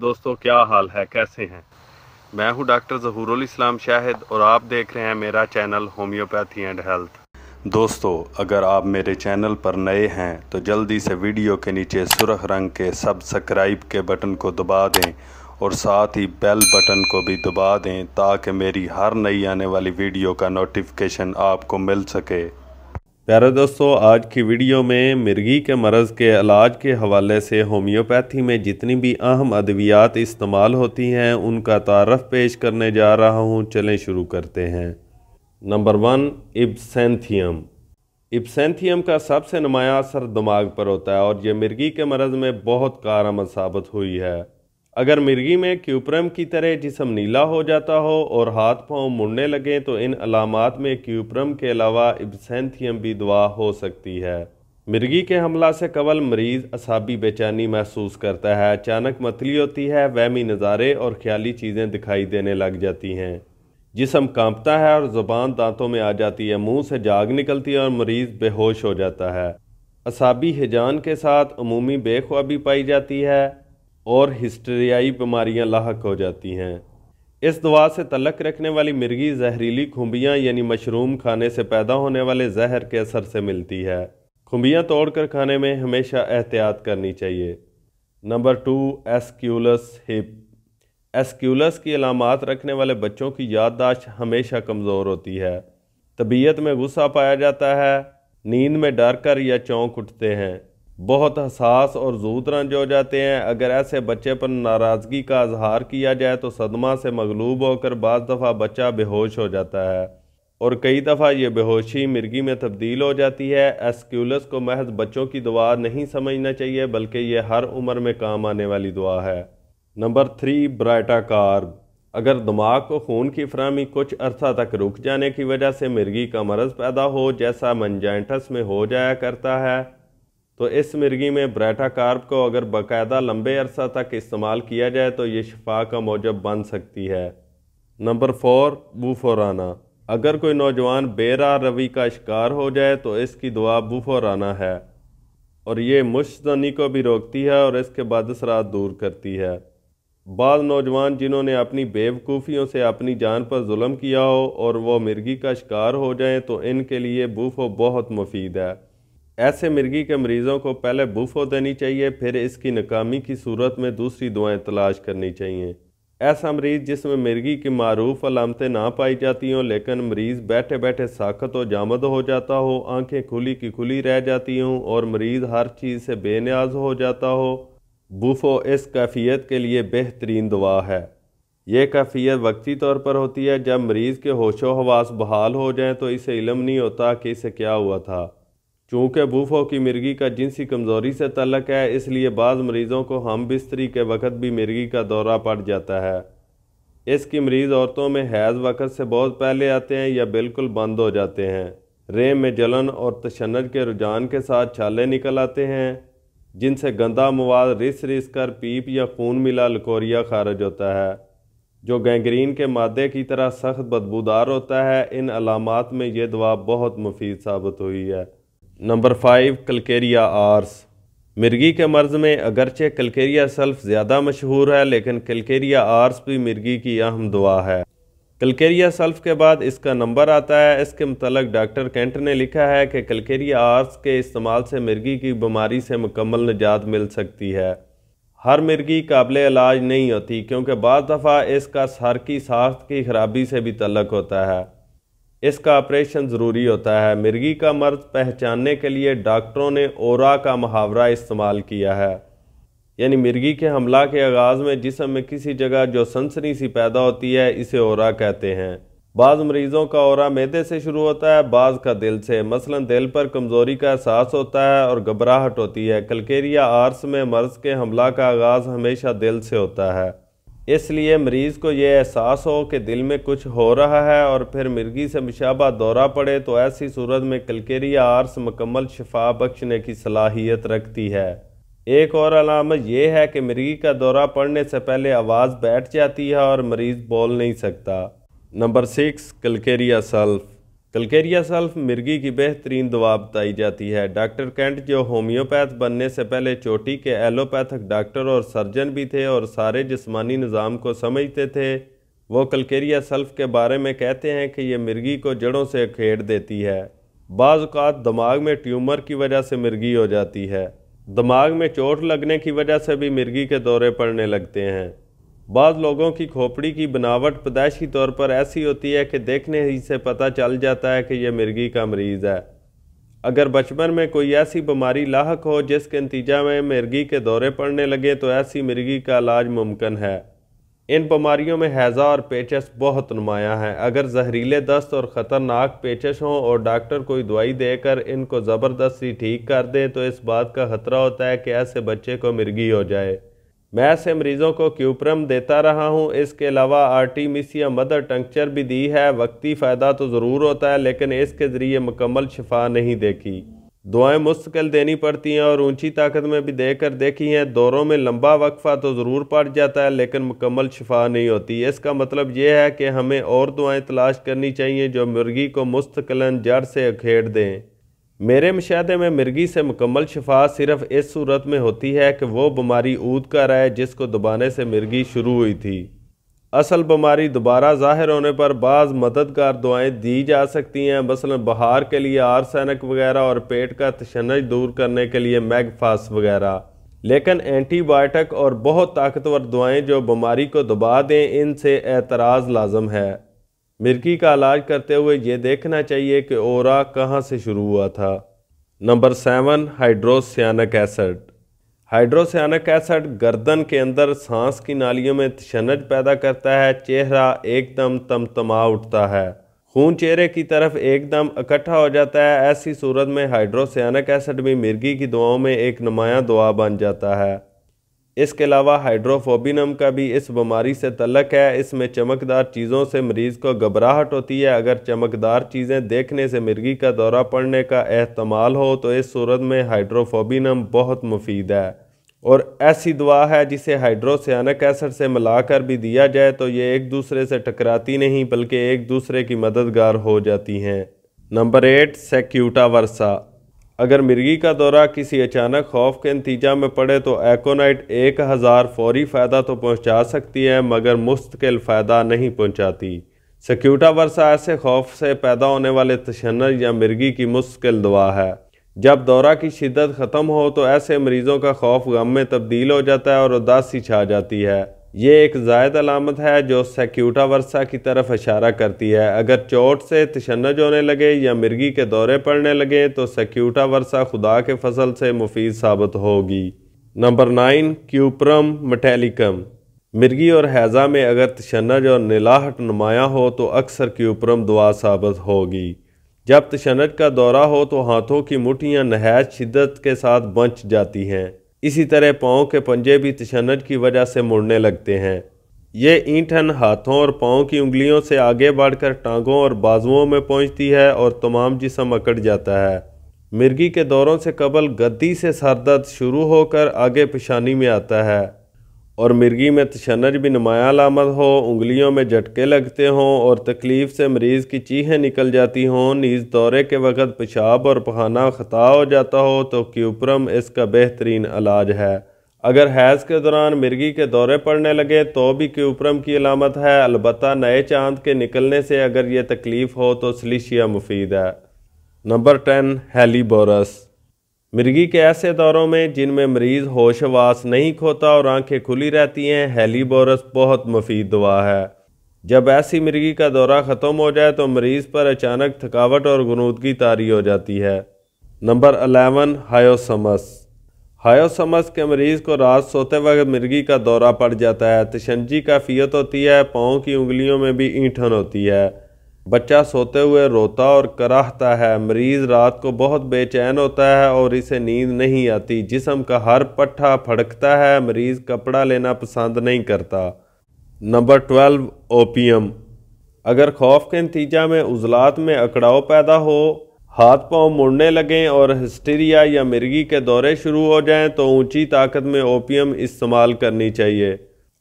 दोस्तों क्या हाल है कैसे हैं मैं हूं डॉक्टर जहूर इस्लाम शाहिद और आप देख रहे हैं मेरा चैनल होम्योपैथी एंड हेल्थ दोस्तों अगर आप मेरे चैनल पर नए हैं तो जल्दी से वीडियो के नीचे सुरख रंग के सब्सक्राइब के बटन को दबा दें और साथ ही बेल बटन को भी दबा दें ताकि मेरी हर नई आने वाली वीडियो का नोटिफिकेशन आपको मिल सके प्यारे दोस्तों आज की वीडियो में मिर्गी के मरज़ के इलाज के हवाले से होम्योपैथी में जितनी भी अहम अद्वियात इस्तेमाल होती हैं उनका तारफ़ पेश करने जा रहा हूँ चलें शुरू करते हैं नंबर वन इब्सेंथियम इब्सेंथियम का सबसे नुमाया असर दिमाग पर होता है और यह मिर्गी के मरज़ में बहुत कार साबित हुई है अगर मिर्गी में क्यूप्रम की तरह जिसम नीला हो जाता हो और हाथ पाँव मुड़ने लगें तो इन अलामत में क्यूप्रम के अलावा इब्सेंथियम भी दुआ हो सकती है मिर्गी के हमला से कबल मरीज़ असाबी बेचैनी महसूस करता है अचानक मतली होती है वहमी नज़ारे और ख्याली चीज़ें दिखाई देने लग जाती हैं जिसम कांपता है और ज़ुबान दांतों में आ जाती है मुंह से जाग निकलती है और मरीज़ बेहोश हो जाता है असाबी हिजान के साथ अमूमी बेख्वाबी पाई जाती है और हिस्टेरियाई बीमारियां लाक हो जाती हैं इस दवा से तलक रखने वाली मिर्गी जहरीली खुम्बियाँ यानी मशरूम खाने से पैदा होने वाले जहर के असर से मिलती है खुम्बियाँ तोड़कर खाने में हमेशा एहतियात करनी चाहिए number two Aesculus hip Aesculus की अलामत रखने वाले बच्चों की याददाश्त हमेशा कमज़ोर होती है तबीयत में गुस्सा पाया जाता है नींद में डर कर या चौंक उठते हैं बहुत हसास और जूद रंज हो जाते हैं अगर ऐसे बच्चे पर नाराज़गी का अजहार किया जाए तो सदमा से मगलूब होकर बज दफ़ा बच्चा बेहोश हो जाता है और कई दफ़ा ये बेहोशी मिर्गी में तब्दील हो जाती है एस्क्यूलस को महज बच्चों की दुआ नहीं समझना चाहिए बल्कि ये हर उम्र में काम आने वाली दुआ है नंबर थ्री ब्राइटा कार्ब अगर दिमाग को खून की फ्राहमी कुछ अरसा तक रुक जाने की वजह से मिर्गी का मरज़ पैदा हो जैसा मंजाइटस में हो जाया करता है तो इस मिर्गी में ब्रैटा कार्प को अगर बाकायदा लंबे अरसा तक इस्तेमाल किया जाए तो ये शफा का मौजब बन सकती है नंबर फोर बूफोराना अगर कोई नौजवान बेरा रवि का शिकार हो जाए तो इसकी दुआ बूफोराना है और ये मुश्तनी को भी रोकती है और इसके बाद असरात दूर करती है बाद नौजवान जिन्होंने अपनी बेवकूफ़ियों से अपनी जान पर जुल्म किया हो और वह मिर्गी का शिकार हो जाए तो इनके लिए बूफो बहुत मुफीद है ऐसे मिर्गी के मरीज़ों को पहले बुफो देनी चाहिए फिर इसकी नाकामी की सूरत में दूसरी दुआएं तलाश करनी चाहिए ऐसा मरीज़ जिसमें मिर्गी की मारूफ़ अलामतें ना पाई जाती हों लेकिन मरीज़ बैठे बैठे साखत और जामद हो जाता हो आंखें खुली की खुली रह जाती हों और मरीज़ हर चीज़ से बेनियाज हो जाता हो बुफो इस कैफियत के लिए बेहतरीन दुआ है यह कैफियत वक्ती तौर पर होती है जब मरीज़ के होशो हवास बहाल हो जाएँ तो इसे इलम नहीं होता कि इसे क्या हुआ था चूँकि बूफों की मिर्गी का जिनसी कमज़ोरी से तलक है इसलिए बाज़ मरीज़ों को हम बिस्तरी के वक्त भी मिर्गी का दौरा पड़ जाता है इसकी मरीज़ औरतों में हैज़ वक़्त से बहुत पहले आते हैं या बिल्कुल बंद हो जाते हैं रेम में जलन और तशनज के रुझान के साथ छाले निकल आते हैं जिनसे गंदा मवाद रिस रिस कर पीप या खून मिला लकोरिया खारज होता है जो गैंग्रीन के मादे की तरह सख्त बदबूदार होता है इन अलामत में ये दवा बहुत मुफीद साबित हुई है नंबर फाइव कलकेरिया आर्स मिर्गी के मर्ज़ में अगरचे कलकेरिया सल्फ ज़्यादा मशहूर है लेकिन कलकेरिया आर्स भी मिर्गी की अहम दुआ है कलकेरिया सल्फ के बाद इसका नंबर आता है इसके मतलब डॉक्टर कैंट ने लिखा है कि कलकेरिया आर्स के इस्तेमाल से मिर्गी की बीमारी से मुकम्मल निजात मिल सकती है हर मिर्गी काबिल इलाज नहीं होती क्योंकि बज़ दफ़ा इसका सर की साख्त की खराबी से भी तलक होता है इसका ऑपरेशन ज़रूरी होता है मिर्गी का मर्ज पहचानने के लिए डॉक्टरों ने ओरा का मुहावरा इस्तेमाल किया है यानी मिर्गी के हमला के आगाज़ में जिसम में किसी जगह जो सनसनी सी पैदा होती है इसे ओरा कहते हैं बाज़ मरीज़ों का ओरा मैदे से शुरू होता है बाज़ का दिल से मसलन दिल पर कमज़ोरी का एहसास होता है और घबराहट होती है कलकेरिया आर्स में मर्ज के हमला का आगाज़ हमेशा दिल से होता है इसलिए मरीज़ को ये एहसास हो कि दिल में कुछ हो रहा है और फिर मिर्गी से मुशाबा दौरा पड़े तो ऐसी सूरत में कलकेरिया आर्स मकम्मल शफा बख्शने की सलाहियत रखती है एक और अलामत यह है कि मिर्गी का दौरा पड़ने से पहले आवाज़ बैठ जाती है और मरीज़ बोल नहीं सकता number six calcarea sulph calcarea sulph मिर्गी की बेहतरीन दवा बताई जाती है डॉक्टर कैंट जो होम्योपैथ बनने से पहले चोटी के एलोपैथिक डॉक्टर और सर्जन भी थे और सारे जिस्मानी निज़ाम को समझते थे वो कलकेरिया सल्फ के बारे में कहते हैं कि ये मिर्गी को जड़ों से खेड़ देती है बाज़ात दिमाग में ट्यूमर की वजह से मिर्गी हो जाती है दिमाग में चोट लगने की वजह से भी मिर्गी के दौरे पड़ने लगते हैं बाद लोगों की खोपड़ी की बनावट पैदाइशी तौर पर ऐसी होती है कि देखने ही से पता चल जाता है कि यह मिर्गी का मरीज़ है अगर बचपन में कोई ऐसी बीमारी लाक हो जिसके नतीजा में मिर्गी के दौरे पड़ने लगे तो ऐसी मिर्गी का इलाज मुमकिन है इन बीमारियों में हैज़ा और पेचस बहुत नुमाया हैं अगर जहरीले दस्त और ख़तरनाक पेचस हों और डॉक्टर कोई दवाई देकर इनको ज़बरदस्ती ठीक कर दें तो इस बात का ख़तरा होता है कि ऐसे बच्चे को मिर्गी हो जाए मैं से मरीजों को क्यूप्रम देता रहा हूँ इसके अलावा आर्टिमिसिया मदर टंक्चर भी दी है वक्ती फ़ायदा तो ज़रूर होता है लेकिन इसके ज़रिए मुकम्मल शफा नहीं देखी दुआएं मुस्तकिल देनी पड़ती हैं और ऊंची ताकत में भी देकर देखी हैं दौरों में लंबा वक्फ़ा तो ज़रूर पड़ जाता है लेकिन मुकम्मल शिफा नहीं होती इसका मतलब यह है कि हमें और दुआएँ तलाश करनी चाहिए जो मुर्गी को मुस्तकिलन जड़ से अखेड़ दें मेरे मुशाहे में मिर्गी से मुकम्मल शफा सिर्फ इस सूरत में होती है कि वो बीमारी ऊद का आए जिसको दबाने से मिर्गी शुरू हुई थी असल बीमारी दोबारा ज़ाहिर होने पर बाज़ मददगार दुआएँ दी जा सकती हैं मसलन बहार के लिए आरसैनक वगैरह और पेट का तशनज दूर करने के लिए मैगफास वगैरह लेकिन एंटीबायोटिक और बहुत ताकतवर दुआएँ जो बीमारी को दबा दें इनसे एतराज़ लाजम है मिर्गी का इलाज करते हुए ये देखना चाहिए कि ओरा कहाँ से शुरू हुआ था number seven hydrocyanic acid hydrocyanic acid गर्दन के अंदर सांस की नालियों में तशनज पैदा करता है चेहरा एकदम तमतमा उठता है खून चेहरे की तरफ एकदम इकट्ठा हो जाता है ऐसी सूरत में हाइड्रोसियानक एसिड भी मिर्गी की दुआओं में एक नुमाया दुआ बन जाता है इसके अलावा हाइड्रोफोबिनम का भी इस बीमारी से तलक है इसमें चमकदार चीज़ों से मरीज़ को घबराहट होती है अगर चमकदार चीज़ें देखने से मिर्गी का दौरा पड़ने का अहतमाल हो तो इस सूरत में हाइड्रोफोबिनम बहुत मुफीद है और ऐसी दवा है जिसे हाइड्रोसियानक एसिड से मिलाकर भी दिया जाए तो ये एक दूसरे से टकराती नहीं बल्कि एक दूसरे की मददगार हो जाती हैं नंबर एट सेक्यूटा वर्सा अगर मिर्गी का दौरा किसी अचानक खौफ के नतीजा में पड़े तो एकोनाइट एक हज़ार फौरी फ़ायदा तो पहुंचा सकती है मगर मुस्तकिल फ़ायदा नहीं पहुंचाती सक्यूटा वर्षा ऐसे खौफ से पैदा होने वाले तशन या मिर्गी की मुश्किल दवा है जब दौरा की शिदत ख़त्म हो तो ऐसे मरीज़ों का खौफ गम में तब्दील हो जाता है और उदासी छा जाती है ये एक जायद अलामत है जो सेक्यूटा वर्षा की तरफ इशारा करती है अगर चोट से तशनज होने लगे या मिर्गी के दौरे पड़ने लगे तो सेक्यूटा वर्षा खुदा के फसल से मुफीद साबित होगी नंबर नाइन क्यूप्रम मटेलिकम मिर्गी और हैज़ा में अगर तशनज और नीलाहट नुमाया हो तो अक्सर क्यूप्रम दुआ साबित होगी जब तशनज का दौरा हो तो हाथों की मुठियाँ नहायत शिद्दत के साथ बंच जाती हैं इसी तरह पाँव के पंजे भी तशनज की वजह से मुड़ने लगते हैं ये ईंठन हाथों और पाँव की उंगलियों से आगे बढ़कर टांगों और बाजुओं में पहुंचती है और तमाम जिसम अकड़ जाता है मिर्गी के दौरों से कबल गद्दी से सरदर्द शुरू होकर आगे पेशानी में आता है और मिर्गी में तशनज भी नुमाया आमद हो उंगलियों में झटके लगते हों और तकलीफ़ से मरीज़ की चीहें निकल जाती हों नीज़ दौरे के वक़्त पेशाब और पखाना ख़ता हो जाता हो तो क्यूपरम इसका बेहतरीन इलाज है अगर हैज़ के दौरान मिर्गी के दौरे पड़ने लगे तो भी क्यूपरम की अलामत है अलबत् नए चांद के निकलने से अगर ये तकलीफ़ हो तो सलीशिया मुफीद है नंबर टेन हेलीबोरस मिर्गी के ऐसे दौरों में जिनमें मरीज होशवास नहीं खोता और आंखें खुली रहती हैं हेलीबोरस बहुत मुफीद दवा है जब ऐसी मिर्गी का दौरा ख़त्म हो जाए तो मरीज़ पर अचानक थकावट और गनूदगी तारी हो जाती है नंबर अलेवन हायोसमस हायोसमस के मरीज़ को रात सोते वक्त मिर्गी का दौरा पड़ जाता है तशंजी काफियत होती है पाँव की उंगलियों में भी ईंठन होती है बच्चा सोते हुए रोता और कराहता है मरीज़ रात को बहुत बेचैन होता है और इसे नींद नहीं आती जिसम का हर पट्ठा फड़कता है मरीज़ कपड़ा लेना पसंद नहीं करता नंबर ट्वेल्व ओपीएम अगर खौफ के नतीजा में उजलात में अकड़ाव पैदा हो हाथ पांव मुड़ने लगें और हिस्टीरिया या मिर्गी के दौरे शुरू हो जाएं तो ऊंची ताकत में ओपीएम इस्तेमाल करनी चाहिए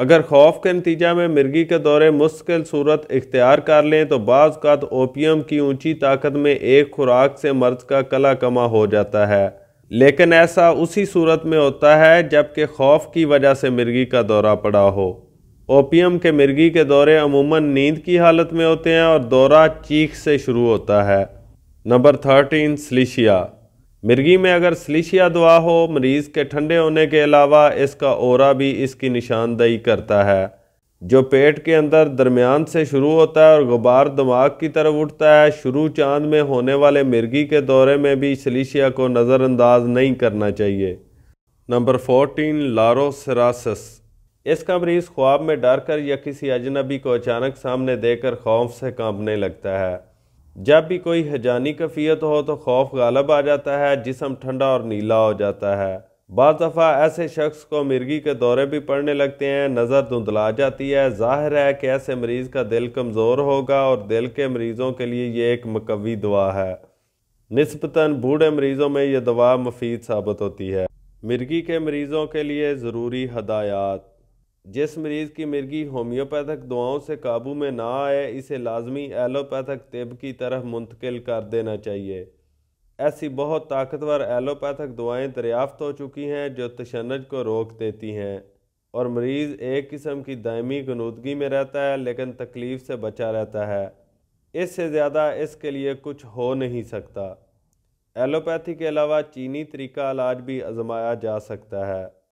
अगर खौफ के नतीजा में मिर्गी के दौरे मुश्किल सूरत इख्तियार कर लें तो बाज़ात ओपियम की ऊंची ताकत में एक खुराक से मर्ज का कला कमा हो जाता है लेकिन ऐसा उसी सूरत में होता है जबकि खौफ की वजह से मिर्गी का दौरा पड़ा हो ओपियम के मिर्गी के दौरे अमूमन नींद की हालत में होते हैं और दौरा चीख से शुरू होता है नंबर थर्टीन स्लिशिया मिर्गी में अगर सलिशिया दुआ हो मरीज़ के ठंडे होने के अलावा इसका ओरा भी इसकी निशानदही करता है जो पेट के अंदर दरमियान से शुरू होता है और गुबार दिमाग की तरफ उठता है शुरू चांद में होने वाले मिर्गी के दौरे में भी सलिशिया को नज़रअंदाज नहीं करना चाहिए नंबर फोर्टीन लारोसरासस इसका मरीज़ ख्वाब में डर कर या किसी अजनबी को अचानक सामने देकर खौफ से कांपने लगता है जब भी कोई हजानी कफ़ीत हो तो खौफ गालब आ जाता है जिसम ठंडा और नीला हो जाता है बज दफ़ा ऐसे शख्स को मिर्गी के दौरे भी पड़ने लगते हैं नज़र धुंधला जाती है जाहिर है कि ऐसे मरीज़ का दिल कमज़ोर होगा और दिल के मरीज़ों के लिए ये एक मकवी दवा है नस्बता बूढ़े मरीज़ों में यह दवा मुफीद साबित होती है मिर्गी के मरीज़ों के लिए ज़रूरी हदायात जिस मरीज़ की मिर्गी होम्योपैथिक दवाओं से काबू में ना आए इसे लाजमी एलोपैथिक तिब की तरफ मुंतकिल कर देना चाहिए ऐसी बहुत ताकतवर एलोपैथिक दवाएँ दरियाफ्त हो चुकी हैं जो तशनज को रोक देती हैं और मरीज़ एक किस्म की दायमी गनूदगी में रहता है लेकिन तकलीफ़ से बचा रहता है इससे ज़्यादा इसके लिए कुछ हो नहीं सकता एलोपैथी के अलावा चीनी तरीका इलाज भी आजमाया जा सकता है